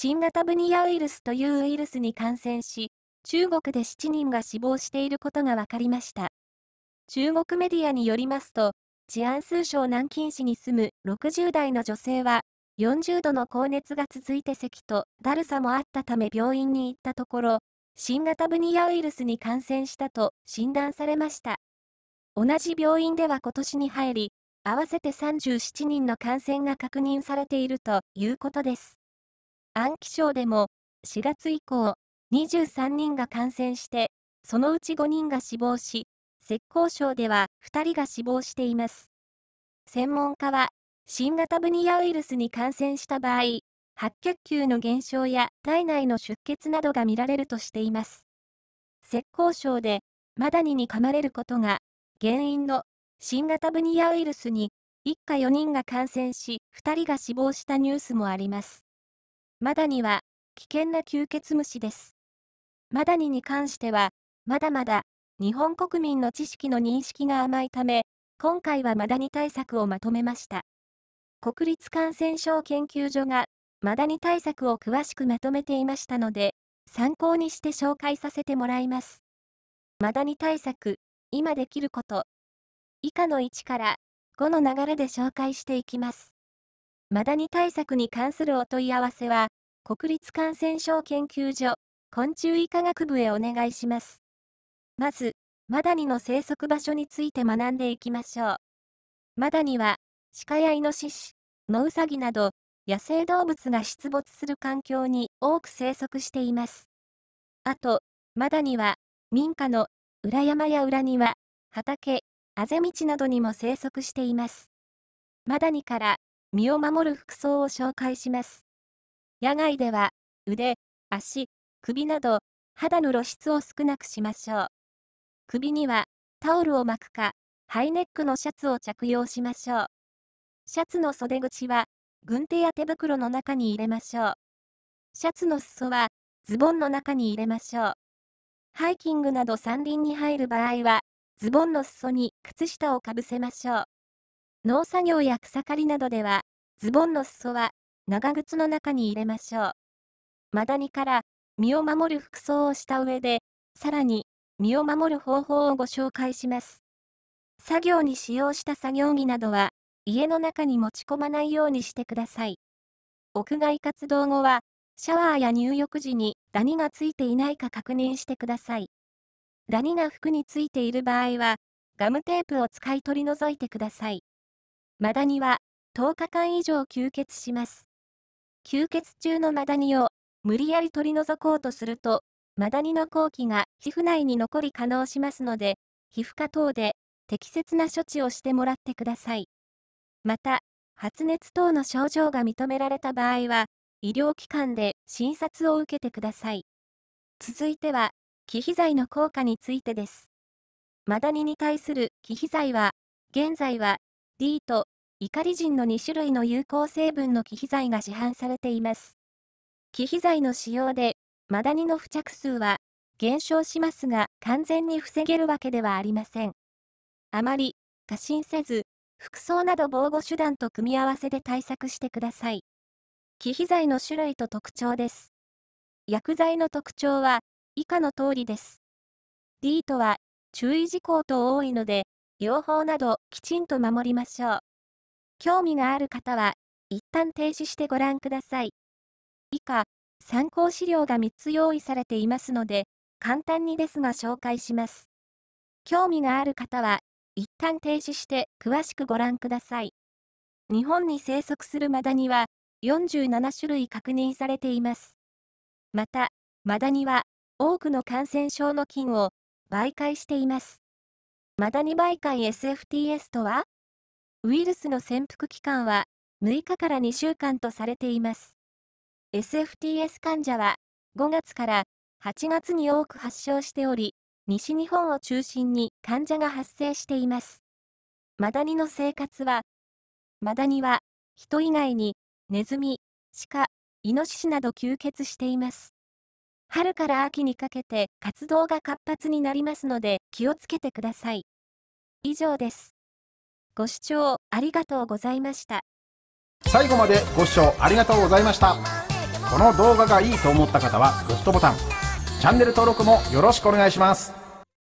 新型ブニヤウイルスというウイルスに感染し、中国で7人が死亡していることが分かりました。中国メディアによりますと、治安通省南京市に住む60代の女性は、40度の高熱が続いて咳とだるさもあったため病院に行ったところ、新型ブニヤウイルスに感染したと診断されました。同じ病院では今年に入り、合わせて37人の感染が確認されているということです。安徽省でも、4月以降、23人が感染して、そのうち5人が死亡し、浙江省では2人が死亡しています。専門家は、新型ブニアウイルスに感染した場合、白血球の減少や体内の出血などが見られるとしています。浙江省でマダニに噛まれることが原因の新型ブニアウイルスに一家4人が感染し2人が死亡したニュースもあります。マダニは、危険な吸血虫です。マダニに関しては、まだまだ、日本国民の知識の認識が甘いため、今回はマダニ対策をまとめました。国立感染症研究所が、マダニ対策を詳しくまとめていましたので、参考にして紹介させてもらいます。マダニ対策、今できること。以下の1から5の流れで紹介していきます。マダニ対策に関するお問い合わせは、国立感染症研究所、昆虫医科学部へお願いします。まず、マダニの生息場所について学んでいきましょう。マダニは、鹿やイノシシ、ノウサギなど、野生動物が出没する環境に多く生息しています。あと、マダニは、民家の裏山や裏庭、畑、あぜ道などにも生息しています。マダニから身を守る服装を紹介します。野外では、腕、足、首など、肌の露出を少なくしましょう。首には、タオルを巻くか、ハイネックのシャツを着用しましょう。シャツの袖口は、軍手や手袋の中に入れましょう。シャツの裾は、ズボンの中に入れましょう。ハイキングなど山林に入る場合は、ズボンの裾に靴下をかぶせましょう。農作業や草刈りなどでは、ズボンの裾は長靴の中に入れましょう。マダニから身を守る服装をした上で、さらに身を守る方法をご紹介します。作業に使用した作業着などは、家の中に持ち込まないようにしてください。屋外活動後は、シャワーや入浴時にダニがついていないか確認してください。ダニが服についている場合は、ガムテープを使い取り除いてください。マダニは10日間以上吸血します。吸血中のマダニを無理やり取り除こうとすると、マダニの後期が皮膚内に残り可能しますので、皮膚科等で適切な処置をしてもらってください。また、発熱等の症状が認められた場合は、医療機関で診察を受けてください。続いては、忌避剤の効果についてです。マダニに対する忌肥剤は、現在は D と、イカリジンの2種類の有効成分の忌肥剤が市販されています。忌肥剤の使用で、マダニの付着数は減少しますが、完全に防げるわけではありません。あまり、過信せず、服装など防護手段と組み合わせで対策してください。忌肥剤の種類と特徴です。薬剤の特徴は、以下の通りです。D とは、注意事項と多いので、用法などきちんと守りましょう。興味がある方は、一旦停止してご覧ください。以下、参考資料が3つ用意されていますので、簡単にですが紹介します。興味がある方は、一旦停止して詳しくご覧ください。日本に生息するマダニは47種類確認されています。また、マダニは多くの感染症の菌を媒介しています。マダニ媒介 SFTS とはウイルスの潜伏期間は6日から2週間とされています。SFTS 患者は5月から8月に多く発症しており、西日本を中心に患者が発生しています。マダニの生活は、マダニは人以外にネズミ、シカ、イノシシなど吸血しています。春から秋にかけて活動が活発になりますので気をつけてください。以上です。ご視聴ありがとうございました。最後までご視聴ありがとうございました。この動画がいいと思った方はグッドボタン、チャンネル登録もよろしくお願いします。